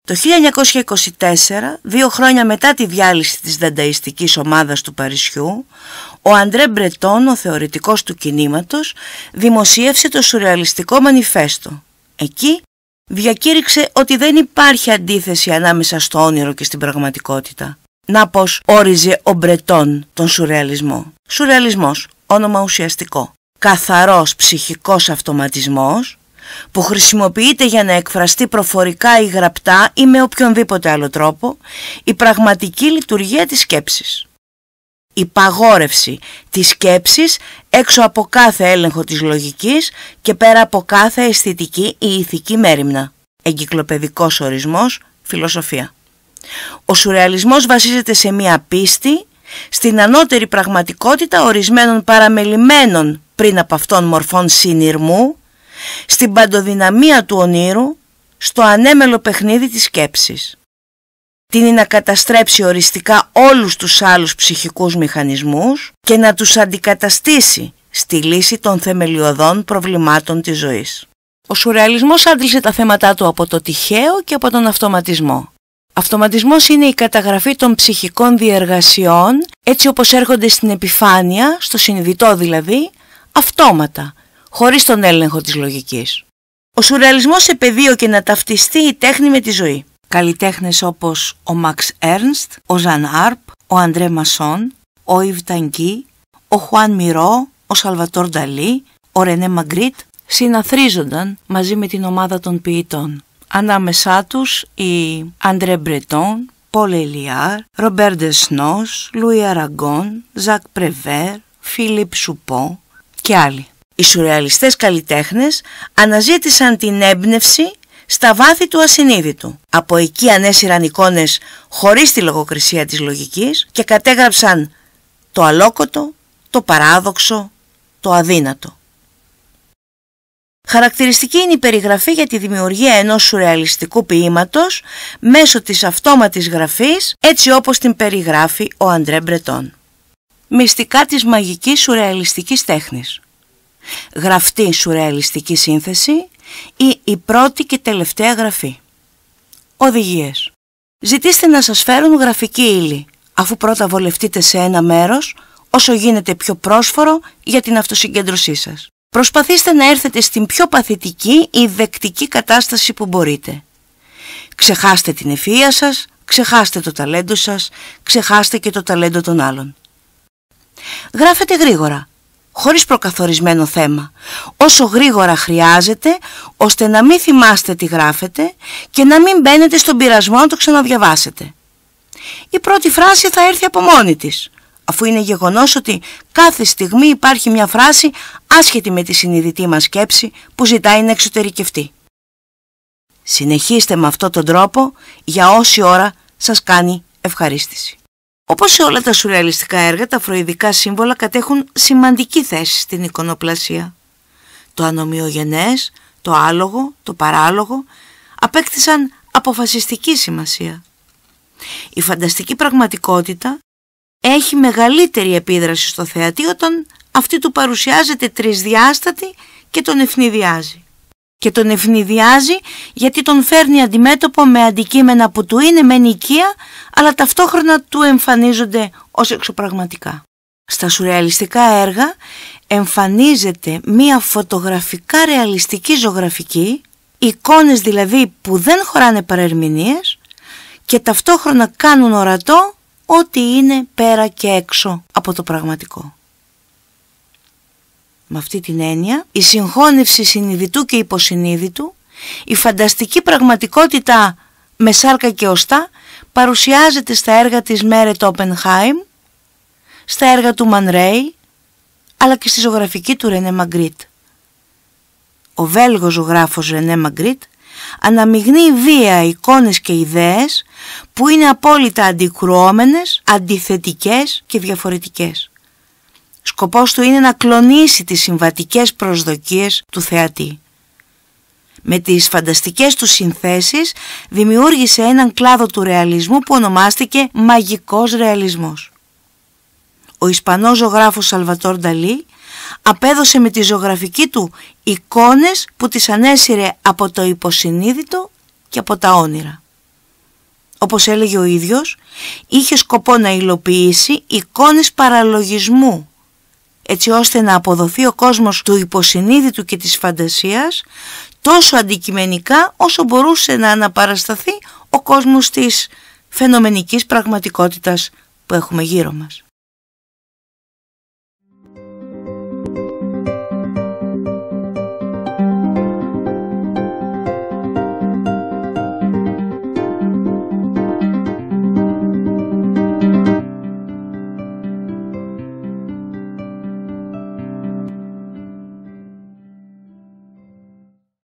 Το 1924, δύο χρόνια μετά τη διάλυση της δανταϊστικής ομάδας του Παρισιού, ο Αντρέ Μπρετόν, ο θεωρητικός του κινήματος, δημοσίευσε το σουρεαλιστικό μανιφέστο. Εκεί διακήρυξε ότι δεν υπάρχει αντίθεση ανάμεσα στο όνειρο και στην πραγματικότητα. Να πως όριζε ο Μπρετόν τον σουρεαλισμό. Σουρεαλισμός, όνομα ουσιαστικό. Καθαρός ψυχικός αυτοματισμός που χρησιμοποιείται για να εκφραστεί προφορικά ή γραπτά ή με οποιονδήποτε άλλο τρόπο η πραγματική λειτουργία της σκέψης. Η παγόρευση της σκέψης έξω από κάθε έλεγχο της λογικής και πέρα από κάθε αισθητική ή ηθική μέρημνα. Εγκυκλοπαιδικός ορισμός, φιλοσοφία. Ο σουρεαλισμός βασίζεται σε μία πίστη στην ανώτερη πραγματικότητα ορισμένων παραμελημένων πριν από αυτών μορφών συνειρμού στην παντοδυναμία του ονείρου, στο ανέμελο παιχνίδι της σκέψης. Την να καταστρέψει οριστικά όλους τους άλλους ψυχικούς μηχανισμούς και να τους αντικαταστήσει στη λύση των θεμελιωδών προβλημάτων της ζωής. Ο σουρεαλισμός άντλησε τα θέματα του από το τυχαίο και από τον αυτοματισμό. Αυτοματισμός είναι η καταγραφή των ψυχικών διεργασιών έτσι όπως έρχονται στην επιφάνεια, στο συνειδητό δηλαδή, αυτόματα, χωρίς τον έλεγχο της λογικής. Ο σουρεαλισμός πεδίο και να ταυτιστεί η τέχνη με τη ζωή. Καλλιτέχνες όπως ο Μαξ Έρνστ, ο Ζαν Άρπ, ο Αντρέ Μασόν, ο Ιβ Τανκί, ο Χουάν Μιρό, ο Σαλβατόρ Νταλή, ο Ρενέ Μαγκρίτ συναθρίζονταν μαζί με την ομάδα των ποιητών. Ανάμεσά τους οι Αντρέ Μπρετόν, Πολ Ελιάρ, Ρομπέρ Ντεσνός, Λουί Αραγκόν, Ζακ Πρεβέρ, Φίλιπ Σουπό και άλλοι. Οι σουρεαλιστές καλλιτέχνες αναζήτησαν την έμπνευση στα βάθη του ασυνείδητου. Από εκεί ανέσυραν εικόνες χωρίς τη λογοκρισία της λογικής και κατέγραψαν το αλόκοτο, το παράδοξο, το αδύνατο. Χαρακτηριστική είναι η περιγραφή για τη δημιουργία ενός σουρεαλιστικού ποίηματος μέσω της αυτόματης γραφής έτσι όπως την περιγράφει ο Αντρέ Μπρετόν. Μυστικά της μαγικής σουρεαλιστικής τέχνης γραφτή σουρεαλιστική σύνθεση ή η πρώτη και τελευταία γραφή. Οδηγίες. Ζητήστε να σας φέρουν γραφική ύλη, αφού πρώτα βολευτείτε σε ένα μέρος, όσο γίνεται πιο πρόσφορο για την αυτοσυγκέντρωσή σας. Προσπαθήστε να έρθετε στην πιο παθητική ή δεκτική κατάσταση που μπορείτε. Ξεχάστε την ευφυΐα σας, ξεχάστε το ταλέντο σας, ξεχάστε και το ταλέντο των άλλων. Γράφετε γρήγορα, χωρίς προκαθορισμένο θέμα, όσο γρήγορα χρειάζεται, ώστε να μην θυμάστε τι γράφετε και να μην μπαίνετε στον πειρασμό να το ξαναδιαβάσετε. Η πρώτη φράση θα έρθει από μόνη της, αφού είναι γεγονός ότι κάθε στιγμή υπάρχει μια φράση άσχετη με τη συνειδητή μας σκέψη που ζητάει να εξωτερικευτεί. Συνεχίστε με αυτόν τον τρόπο για όση ώρα σας κάνει ευχαρίστηση. Όπως σε όλα τα σουρεαλιστικά έργα, τα φροηδικά σύμβολα κατέχουν σημαντική θέση στην εικονοπλασία. Το ανομοιογενές, το άλογο, το παράλογο απέκτησαν αποφασιστική σημασία. Η φανταστική πραγματικότητα έχει μεγαλύτερη επίδραση στο θεατή όταν αυτή του παρουσιάζεται τρισδιάστατη και τον ευνηδιάζει και τον ευνηδιάζει γιατί τον φέρνει αντιμέτωπο με αντικείμενα που του είναι μεν οικεία αλλά ταυτόχρονα του εμφανίζονται ως εξωπραγματικά. Στα σουρεαλιστικά έργα εμφανίζεται μία φωτογραφικά ρεαλιστική ζωγραφική, εικόνες δηλαδή που δεν χωράνε παρερμηνίες και ταυτόχρονα κάνουν ορατό ό,τι είναι πέρα και έξω από το πραγματικό με αυτή την έννοια, η συγχώνευση συνειδητού και υποσυνείδητου, η φανταστική πραγματικότητα με σάρκα και οστά παρουσιάζεται στα έργα της Μέρετ Όπενχάιμ, στα έργα του Μανρέι, αλλά και στη ζωγραφική του Ρενέ Μαγκρίτ. Ο Βέλγος ζωγράφος Ρενέ Μαγκρίτ αναμειγνύει βία εικόνες και ιδέες που είναι απόλυτα αντικρουόμενες, αντιθετικές και διαφορετικές. Σκοπός του είναι να κλονίσει τις συμβατικές προσδοκίες του θεατή. Με τις φανταστικές του συνθέσεις δημιούργησε έναν κλάδο του ρεαλισμού που ονομάστηκε «μαγικός ρεαλισμός». Ο Ισπανός ζωγράφος Σαλβατόρ Νταλή απέδωσε με τη ζωγραφική του εικόνες που τις ανέσυρε από το υποσυνείδητο και από τα όνειρα. Όπως έλεγε ο ίδιος, είχε σκοπό να υλοποιήσει εικόνες παραλογισμού έτσι ώστε να αποδοθεί ο κόσμος του υποσυνείδητου και της φαντασίας τόσο αντικειμενικά όσο μπορούσε να αναπαρασταθεί ο κόσμος της φαινομενικής πραγματικότητας που έχουμε γύρω μας.